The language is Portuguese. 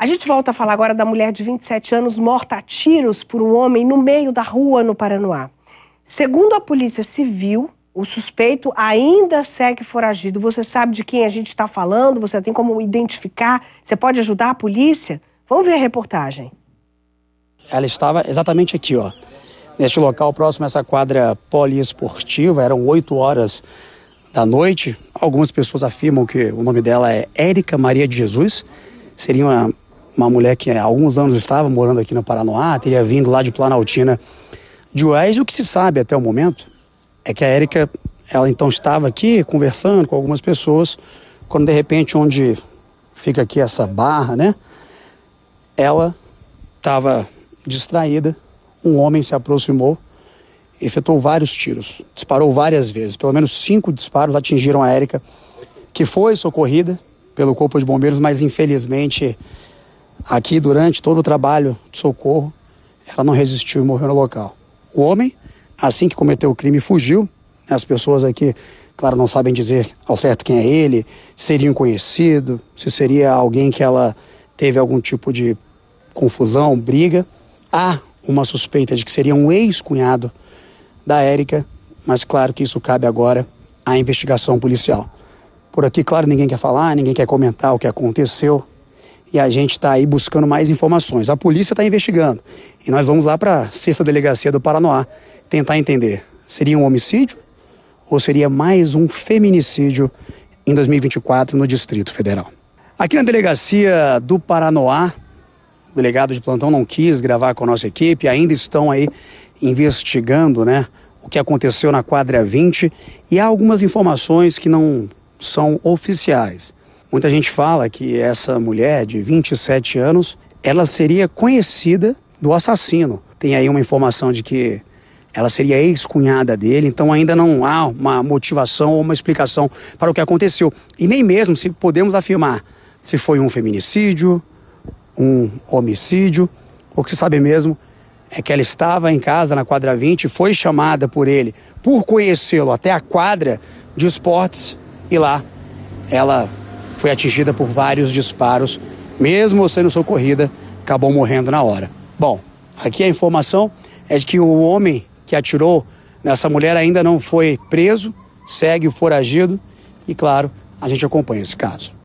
A gente volta a falar agora da mulher de 27 anos morta a tiros por um homem no meio da rua no Paranoá. Segundo a Polícia Civil, o suspeito ainda segue foragido. Você sabe de quem a gente está falando? Você tem como identificar? Você pode ajudar a polícia? Vamos ver a reportagem. Ela estava exatamente aqui, ó. Neste local, próximo a essa quadra poliesportiva, eram 8 horas da noite. Algumas pessoas afirmam que o nome dela é Érica Maria de Jesus. Seria uma uma mulher que há alguns anos estava morando aqui no Paranoá, teria vindo lá de Planaltina de Oés, o que se sabe até o momento é que a Érica, ela então estava aqui conversando com algumas pessoas, quando de repente onde fica aqui essa barra, né? Ela estava distraída, um homem se aproximou, efetuou vários tiros, disparou várias vezes, pelo menos cinco disparos atingiram a Érica, que foi socorrida pelo corpo de bombeiros, mas infelizmente Aqui, durante todo o trabalho de socorro, ela não resistiu e morreu no local. O homem, assim que cometeu o crime, fugiu. As pessoas aqui, claro, não sabem dizer ao certo quem é ele, seria um conhecido, se seria alguém que ela teve algum tipo de confusão, briga. Há uma suspeita de que seria um ex-cunhado da Érica, mas claro que isso cabe agora à investigação policial. Por aqui, claro, ninguém quer falar, ninguém quer comentar o que aconteceu, e a gente está aí buscando mais informações. A polícia está investigando e nós vamos lá para a sexta delegacia do Paranoá tentar entender. Seria um homicídio ou seria mais um feminicídio em 2024 no Distrito Federal? Aqui na delegacia do Paranoá, o delegado de plantão não quis gravar com a nossa equipe, ainda estão aí investigando, né? O que aconteceu na quadra 20 e há algumas informações que não são oficiais. Muita gente fala que essa mulher de 27 anos, ela seria conhecida do assassino. Tem aí uma informação de que ela seria ex-cunhada dele, então ainda não há uma motivação ou uma explicação para o que aconteceu. E nem mesmo se podemos afirmar se foi um feminicídio, um homicídio, o que se sabe mesmo é que ela estava em casa na quadra 20, foi chamada por ele por conhecê-lo até a quadra de esportes e lá ela foi atingida por vários disparos. Mesmo sendo socorrida, acabou morrendo na hora. Bom, aqui a informação é de que o homem que atirou nessa mulher ainda não foi preso, segue o foragido e, claro, a gente acompanha esse caso.